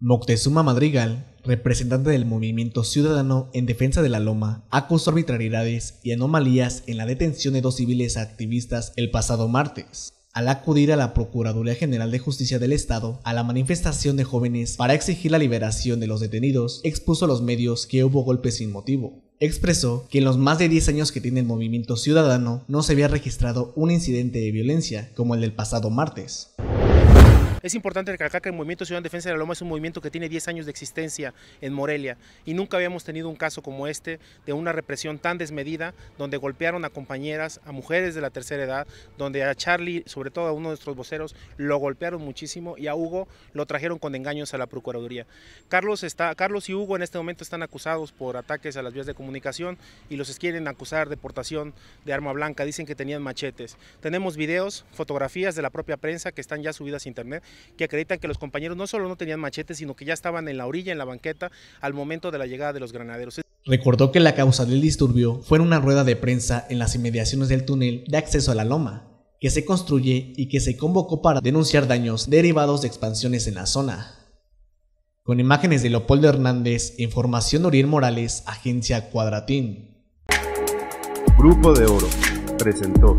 Moctezuma Madrigal, representante del movimiento ciudadano en defensa de la Loma, acusó arbitrariedades y anomalías en la detención de dos civiles activistas el pasado martes, al acudir a la Procuraduría General de Justicia del Estado a la manifestación de jóvenes para exigir la liberación de los detenidos, expuso a los medios que hubo golpes sin motivo. Expresó que en los más de 10 años que tiene el movimiento ciudadano no se había registrado un incidente de violencia como el del pasado martes, es importante recalcar que el Movimiento ciudad de Defensa de la Loma es un movimiento que tiene 10 años de existencia en Morelia y nunca habíamos tenido un caso como este de una represión tan desmedida donde golpearon a compañeras, a mujeres de la tercera edad, donde a Charlie, sobre todo a uno de nuestros voceros, lo golpearon muchísimo y a Hugo lo trajeron con engaños a la Procuraduría. Carlos, está, Carlos y Hugo en este momento están acusados por ataques a las vías de comunicación y los quieren acusar de portación de arma blanca, dicen que tenían machetes. Tenemos videos, fotografías de la propia prensa que están ya subidas a internet que acreditan que los compañeros no solo no tenían machetes, sino que ya estaban en la orilla, en la banqueta, al momento de la llegada de los granaderos. Recordó que la causa del disturbio fue en una rueda de prensa en las inmediaciones del túnel de acceso a la loma, que se construye y que se convocó para denunciar daños derivados de expansiones en la zona. Con imágenes de Leopoldo Hernández, información Oriel Morales, Agencia Cuadratín. Grupo de Oro presentó.